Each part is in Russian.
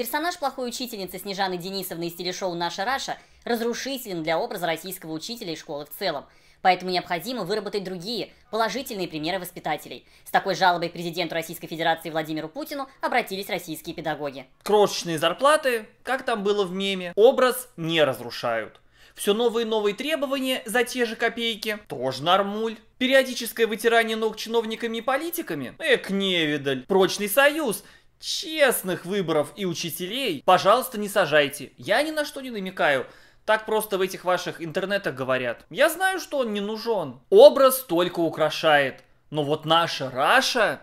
Персонаж плохой учительницы Снежаны Денисовны из телешоу «Наша Раша» разрушителен для образа российского учителя и школы в целом. Поэтому необходимо выработать другие, положительные примеры воспитателей. С такой жалобой президенту Российской Федерации Владимиру Путину обратились российские педагоги. Крошечные зарплаты, как там было в меме, образ не разрушают. Все новые и новые требования за те же копейки. Тоже нормуль. Периодическое вытирание ног чиновниками и политиками? Эк, невидаль. Прочный союз честных выборов и учителей, пожалуйста, не сажайте. Я ни на что не намекаю. Так просто в этих ваших интернетах говорят. Я знаю, что он не нужен. Образ только украшает. Но вот наша Раша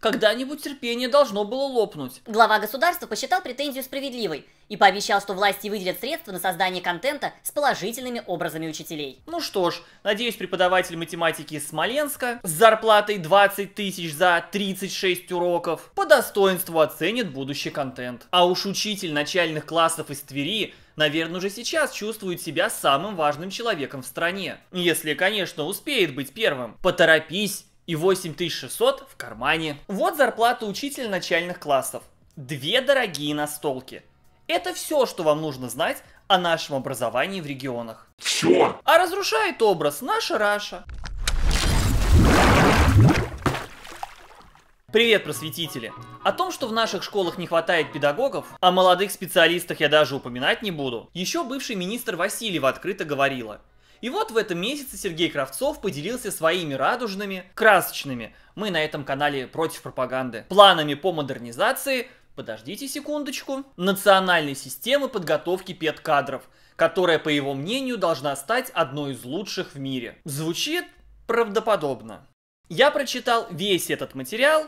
когда-нибудь терпение должно было лопнуть. Глава государства посчитал претензию справедливой и пообещал, что власти выделят средства на создание контента с положительными образами учителей. Ну что ж, надеюсь, преподаватель математики из Смоленска с зарплатой 20 тысяч за 36 уроков по достоинству оценит будущий контент. А уж учитель начальных классов из Твери наверное, уже сейчас чувствует себя самым важным человеком в стране. Если, конечно, успеет быть первым. Поторопись и 8600 в кармане. Вот зарплата учителя начальных классов. Две дорогие настолки. Это все, что вам нужно знать о нашем образовании в регионах. Все. А разрушает образ наша Раша. Привет, просветители! О том, что в наших школах не хватает педагогов, о молодых специалистах я даже упоминать не буду, еще бывший министр Васильева открыто говорила – и вот в этом месяце Сергей Кравцов поделился своими радужными, красочными, мы на этом канале против пропаганды, планами по модернизации, подождите секундочку, национальной системы подготовки педкадров, которая, по его мнению, должна стать одной из лучших в мире. Звучит правдоподобно. Я прочитал весь этот материал,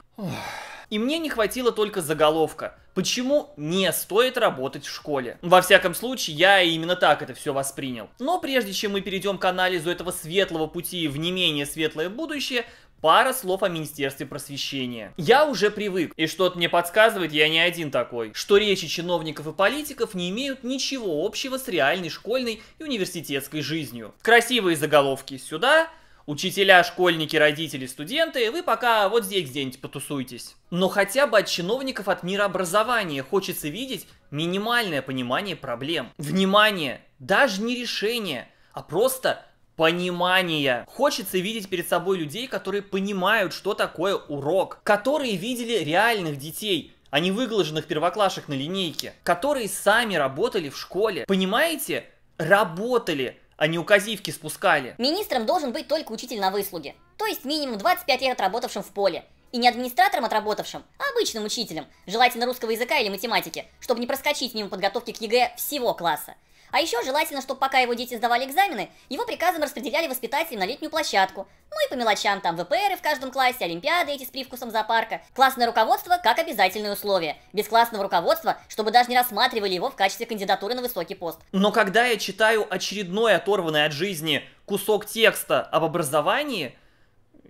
и мне не хватило только заголовка. Почему не стоит работать в школе? Во всяком случае, я именно так это все воспринял. Но прежде чем мы перейдем к анализу этого светлого пути в не менее светлое будущее, Пара слов о Министерстве просвещения. Я уже привык, и что-то мне подсказывает, я не один такой, что речи чиновников и политиков не имеют ничего общего с реальной школьной и университетской жизнью. Красивые заголовки сюда, учителя, школьники, родители, студенты, вы пока вот здесь где-нибудь потусуйтесь. Но хотя бы от чиновников от мира образования хочется видеть минимальное понимание проблем. Внимание! Даже не решение, а просто понимание. Хочется видеть перед собой людей, которые понимают, что такое урок, которые видели реальных детей, а не выглаженных первоклашек на линейке, которые сами работали в школе. Понимаете? Работали, а не указивки спускали. Министром должен быть только учитель на выслуге, то есть минимум 25 лет отработавшим в поле. И не администратором отработавшим, а обычным учителем, желательно русского языка или математики, чтобы не проскочить мимо подготовки к ЕГЭ всего класса. А еще желательно, чтобы пока его дети сдавали экзамены, его приказом распределяли воспитатели на летнюю площадку. Ну и по мелочам там ВПРы в каждом классе, олимпиады эти с привкусом зоопарка. Классное руководство как обязательное условие. Без классного руководства, чтобы даже не рассматривали его в качестве кандидатуры на высокий пост. Но когда я читаю очередной оторванный от жизни кусок текста об образовании,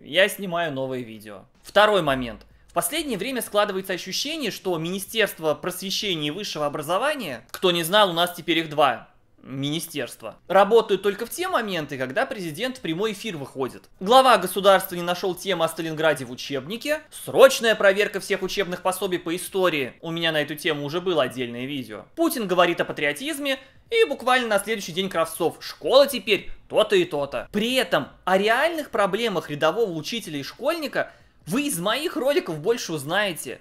я снимаю новое видео. Второй момент. В последнее время складывается ощущение, что Министерство просвещения и высшего образования, кто не знал, у нас теперь их два, министерства. Работают только в те моменты, когда президент в прямой эфир выходит. Глава государства не нашел темы о Сталинграде в учебнике. Срочная проверка всех учебных пособий по истории. У меня на эту тему уже было отдельное видео. Путин говорит о патриотизме. И буквально на следующий день Кравцов. Школа теперь то-то и то-то. При этом о реальных проблемах рядового учителя и школьника вы из моих роликов больше узнаете.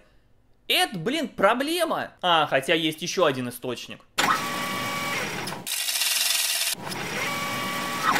Это, блин, проблема. А, хотя есть еще один источник.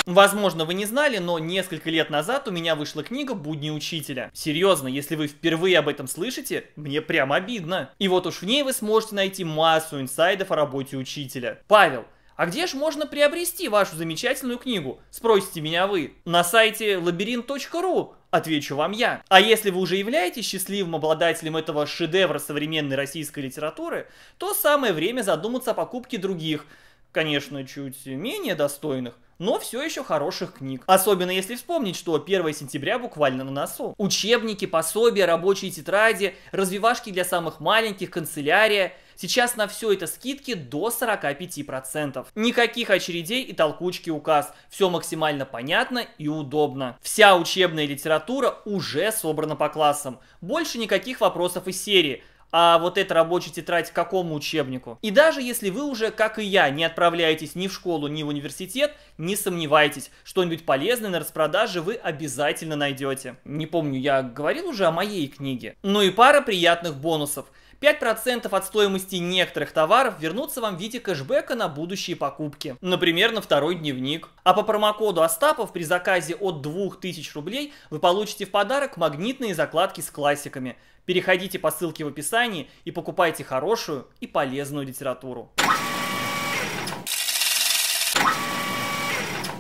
Возможно, вы не знали, но несколько лет назад у меня вышла книга «Будни учителя». Серьезно, если вы впервые об этом слышите, мне прям обидно. И вот уж в ней вы сможете найти массу инсайдов о работе учителя. Павел, а где же можно приобрести вашу замечательную книгу? Спросите меня вы. На сайте лабиринт.ру отвечу вам я. А если вы уже являетесь счастливым обладателем этого шедевра современной российской литературы, то самое время задуматься о покупке других, конечно, чуть менее достойных, но все еще хороших книг. Особенно если вспомнить, что 1 сентября буквально на носу. Учебники, пособия, рабочие тетради, развивашки для самых маленьких, канцелярия – Сейчас на все это скидки до 45%. Никаких очередей и толкучки указ. Все максимально понятно и удобно. Вся учебная литература уже собрана по классам. Больше никаких вопросов из серии – а вот эта рабочая тетрадь к какому учебнику. И даже если вы уже, как и я, не отправляетесь ни в школу, ни в университет, не сомневайтесь, что-нибудь полезное на распродаже вы обязательно найдете. Не помню, я говорил уже о моей книге. Ну и пара приятных бонусов. 5% от стоимости некоторых товаров вернутся вам в виде кэшбэка на будущие покупки, например, на второй дневник. А по промокоду Остапов при заказе от 2000 рублей вы получите в подарок магнитные закладки с классиками. Переходите по ссылке в описании и покупайте хорошую и полезную литературу.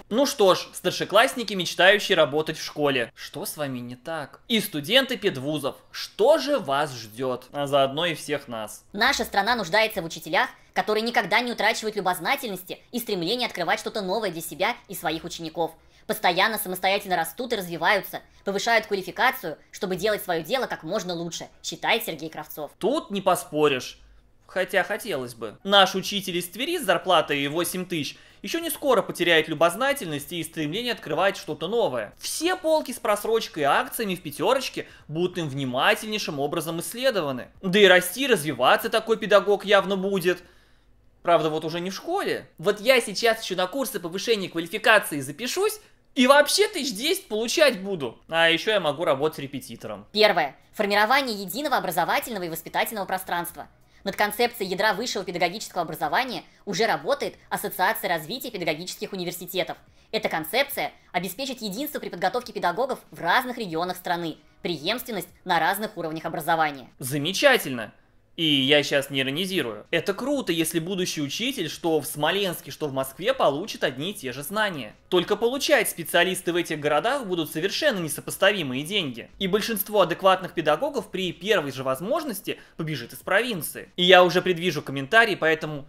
Ну что ж, старшеклассники, мечтающие работать в школе. Что с вами не так? И студенты педвузов. Что же вас ждет? А заодно и всех нас. Наша страна нуждается в учителях, которые никогда не утрачивают любознательности и стремление открывать что-то новое для себя и своих учеников постоянно самостоятельно растут и развиваются, повышают квалификацию, чтобы делать свое дело как можно лучше, считает Сергей Кравцов. Тут не поспоришь. Хотя хотелось бы. Наш учитель из Твери с зарплатой 8 тысяч еще не скоро потеряет любознательность и стремление открывать что-то новое. Все полки с просрочкой и акциями в пятерочке будут им внимательнейшим образом исследованы. Да и расти, развиваться такой педагог явно будет. Правда, вот уже не в школе. Вот я сейчас еще на курсы повышения квалификации запишусь, и вообще тысяч здесь получать буду. А еще я могу работать репетитором. Первое. Формирование единого образовательного и воспитательного пространства. Над концепцией ядра высшего педагогического образования уже работает Ассоциация развития педагогических университетов. Эта концепция обеспечит единство при подготовке педагогов в разных регионах страны, преемственность на разных уровнях образования. Замечательно! И я сейчас не иронизирую. Это круто, если будущий учитель, что в Смоленске, что в Москве, получит одни и те же знания. Только получать специалисты в этих городах будут совершенно несопоставимые деньги. И большинство адекватных педагогов при первой же возможности побежит из провинции. И я уже предвижу комментарии, поэтому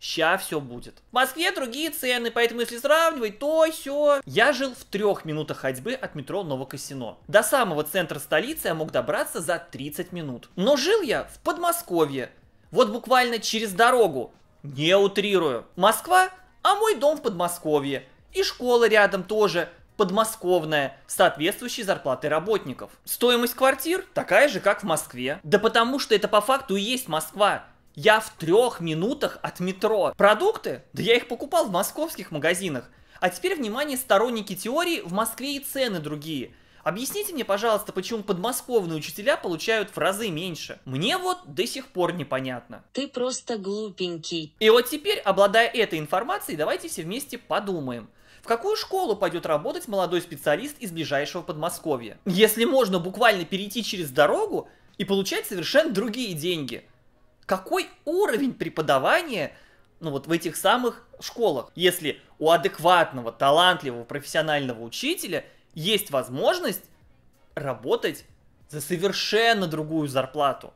Ща все будет. В Москве другие цены, поэтому если сравнивать, то все. Я жил в трех минутах ходьбы от метро Новокосино. До самого центра столицы я мог добраться за 30 минут. Но жил я в Подмосковье. Вот буквально через дорогу. Не утрирую. Москва, а мой дом в Подмосковье. И школа рядом тоже подмосковная, соответствующей зарплаты работников. Стоимость квартир такая же, как в Москве. Да потому что это по факту и есть Москва. Я в трех минутах от метро. Продукты? Да я их покупал в московских магазинах. А теперь, внимание, сторонники теории, в Москве и цены другие. Объясните мне, пожалуйста, почему подмосковные учителя получают в разы меньше? Мне вот до сих пор непонятно. Ты просто глупенький. И вот теперь, обладая этой информацией, давайте все вместе подумаем. В какую школу пойдет работать молодой специалист из ближайшего Подмосковья? Если можно буквально перейти через дорогу и получать совершенно другие деньги – какой уровень преподавания ну вот в этих самых школах, если у адекватного, талантливого, профессионального учителя есть возможность работать за совершенно другую зарплату.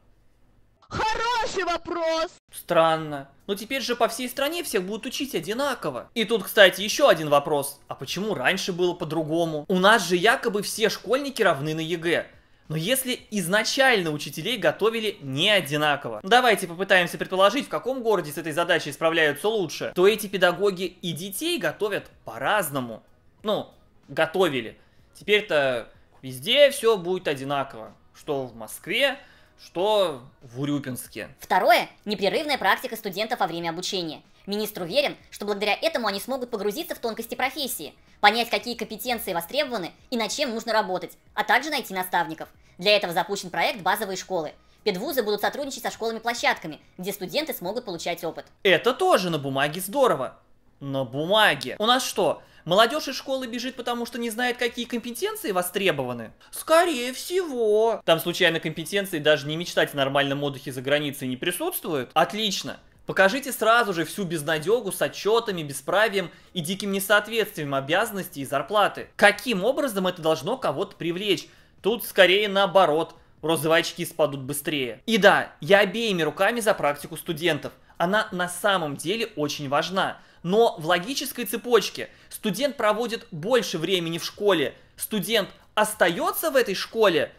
Хороший вопрос! Странно. Но теперь же по всей стране всех будут учить одинаково. И тут, кстати, еще один вопрос. А почему раньше было по-другому? У нас же якобы все школьники равны на ЕГЭ. Но если изначально учителей готовили не одинаково, ну, давайте попытаемся предположить, в каком городе с этой задачей справляются лучше, то эти педагоги и детей готовят по-разному. Ну, готовили. Теперь-то везде все будет одинаково. Что в Москве, что в Урюпинске. Второе – непрерывная практика студентов во время обучения. Министр уверен, что благодаря этому они смогут погрузиться в тонкости профессии, понять, какие компетенции востребованы и над чем нужно работать, а также найти наставников. Для этого запущен проект «Базовые школы». Педвузы будут сотрудничать со школами-площадками, где студенты смогут получать опыт. Это тоже на бумаге здорово. На бумаге. У нас что, молодежь из школы бежит, потому что не знает, какие компетенции востребованы? Скорее всего. Там случайно компетенции даже не мечтать о нормальном отдыхе за границей не присутствуют? Отлично. Покажите сразу же всю безнадегу с отчетами, бесправием и диким несоответствием обязанностей и зарплаты. Каким образом это должно кого-то привлечь? Тут скорее наоборот, розовые очки спадут быстрее. И да, я обеими руками за практику студентов. Она на самом деле очень важна. Но в логической цепочке студент проводит больше времени в школе, студент остается в этой школе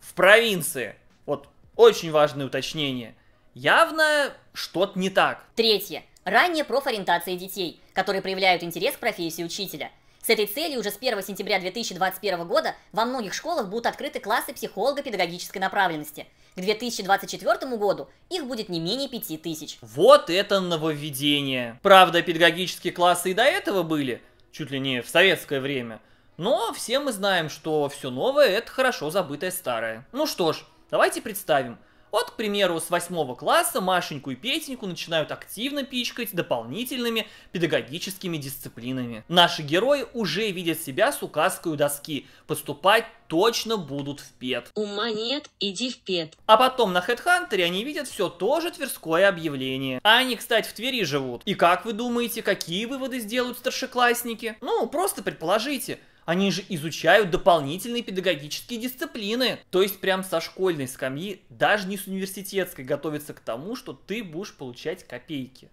в провинции. Вот очень важное уточнение. Явно что-то не так. Третье. Ранняя профориентация детей, которые проявляют интерес к профессии учителя. С этой целью уже с 1 сентября 2021 года во многих школах будут открыты классы психолого-педагогической направленности. К 2024 году их будет не менее 5000. Вот это нововведение! Правда, педагогические классы и до этого были, чуть ли не в советское время. Но все мы знаем, что все новое – это хорошо забытое старое. Ну что ж, давайте представим – вот, к примеру, с 8 класса Машеньку и Петеньку начинают активно пичкать дополнительными педагогическими дисциплинами. Наши герои уже видят себя с указкой у доски. Поступать точно будут в ПЕД. Ума нет, иди в ПЕД. А потом на Хедхантере они видят все то же Тверское объявление. А они, кстати, в Твери живут. И как вы думаете, какие выводы сделают старшеклассники? Ну, просто предположите. Они же изучают дополнительные педагогические дисциплины. То есть прям со школьной скамьи, даже не с университетской, готовятся к тому, что ты будешь получать копейки.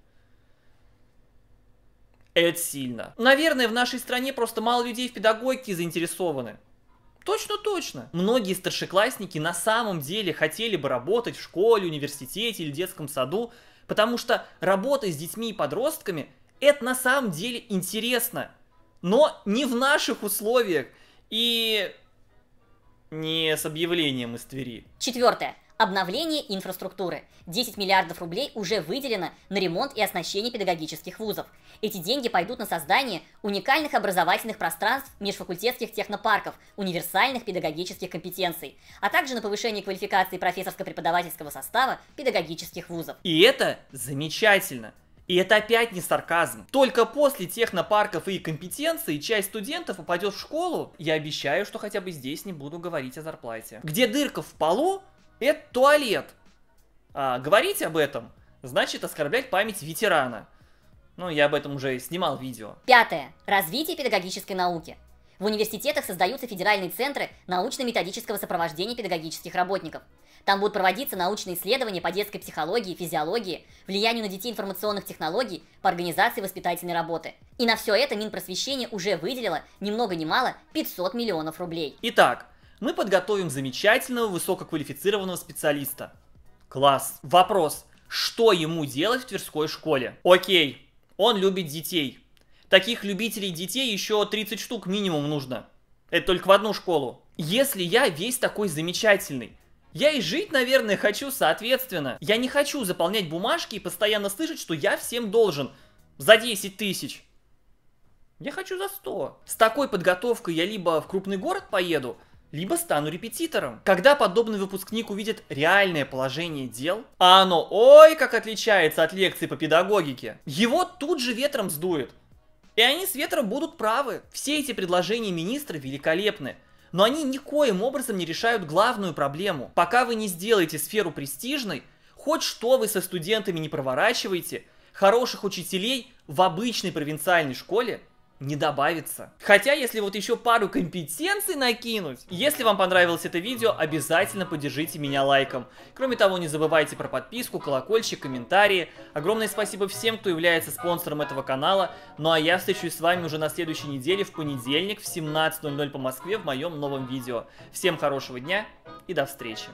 Это сильно. Наверное, в нашей стране просто мало людей в педагогике заинтересованы. Точно-точно. Многие старшеклассники на самом деле хотели бы работать в школе, университете или детском саду, потому что работа с детьми и подростками – это на самом деле интересно но не в наших условиях и не с объявлением из Твери. Четвертое. Обновление инфраструктуры. 10 миллиардов рублей уже выделено на ремонт и оснащение педагогических вузов. Эти деньги пойдут на создание уникальных образовательных пространств межфакультетских технопарков, универсальных педагогических компетенций, а также на повышение квалификации профессорско-преподавательского состава педагогических вузов. И это замечательно! И это опять не сарказм. Только после технопарков и компетенции часть студентов упадет в школу, я обещаю, что хотя бы здесь не буду говорить о зарплате. Где дырка в полу, это туалет. А, говорить об этом значит оскорблять память ветерана. Ну, я об этом уже снимал видео. Пятое. Развитие педагогической науки. В университетах создаются федеральные центры научно-методического сопровождения педагогических работников. Там будут проводиться научные исследования по детской психологии, физиологии, влиянию на детей информационных технологий по организации воспитательной работы. И на все это Минпросвещение уже выделило ни много ни мало 500 миллионов рублей. Итак, мы подготовим замечательного высококвалифицированного специалиста. Класс. Вопрос, что ему делать в Тверской школе? Окей, он любит детей – таких любителей детей еще 30 штук минимум нужно. Это только в одну школу. Если я весь такой замечательный, я и жить, наверное, хочу соответственно. Я не хочу заполнять бумажки и постоянно слышать, что я всем должен. За 10 тысяч. Я хочу за 100. С такой подготовкой я либо в крупный город поеду, либо стану репетитором. Когда подобный выпускник увидит реальное положение дел, а оно ой как отличается от лекции по педагогике, его тут же ветром сдует. И они с ветра будут правы. Все эти предложения министра великолепны. Но они никоим образом не решают главную проблему. Пока вы не сделаете сферу престижной, хоть что вы со студентами не проворачиваете, хороших учителей в обычной провинциальной школе не добавится. Хотя, если вот еще пару компетенций накинуть... Если вам понравилось это видео, обязательно поддержите меня лайком. Кроме того, не забывайте про подписку, колокольчик, комментарии. Огромное спасибо всем, кто является спонсором этого канала. Ну а я встречусь с вами уже на следующей неделе, в понедельник, в 17.00 по Москве, в моем новом видео. Всем хорошего дня и до встречи.